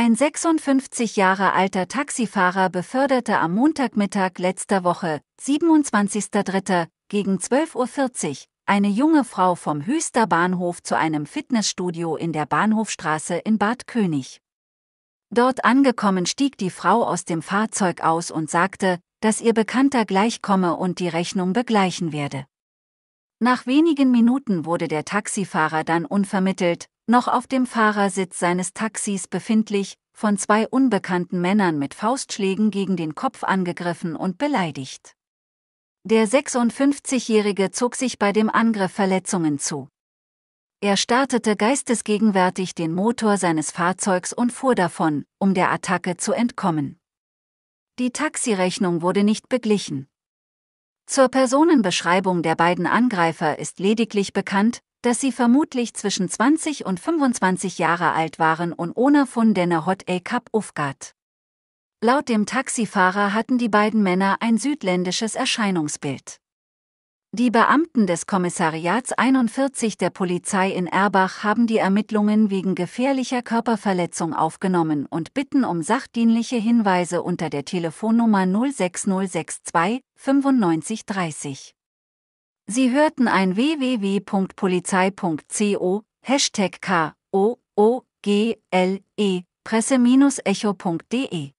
Ein 56 Jahre alter Taxifahrer beförderte am Montagmittag letzter Woche, 27.03., gegen 12.40 Uhr, eine junge Frau vom Höchster Bahnhof zu einem Fitnessstudio in der Bahnhofstraße in Bad König. Dort angekommen stieg die Frau aus dem Fahrzeug aus und sagte, dass ihr Bekannter gleich komme und die Rechnung begleichen werde. Nach wenigen Minuten wurde der Taxifahrer dann unvermittelt, noch auf dem Fahrersitz seines Taxis befindlich, von zwei unbekannten Männern mit Faustschlägen gegen den Kopf angegriffen und beleidigt. Der 56-Jährige zog sich bei dem Angriff Verletzungen zu. Er startete geistesgegenwärtig den Motor seines Fahrzeugs und fuhr davon, um der Attacke zu entkommen. Die Taxirechnung wurde nicht beglichen. Zur Personenbeschreibung der beiden Angreifer ist lediglich bekannt, dass sie vermutlich zwischen 20 und 25 Jahre alt waren und ohne von den Hot A Cup aufgat. Laut dem Taxifahrer hatten die beiden Männer ein südländisches Erscheinungsbild. Die Beamten des Kommissariats 41 der Polizei in Erbach haben die Ermittlungen wegen gefährlicher Körperverletzung aufgenommen und bitten um sachdienliche Hinweise unter der Telefonnummer 06062 9530. Sie hörten ein www.polizei.co, Hashtag K, O, O, G, L, E, presse-echo.de.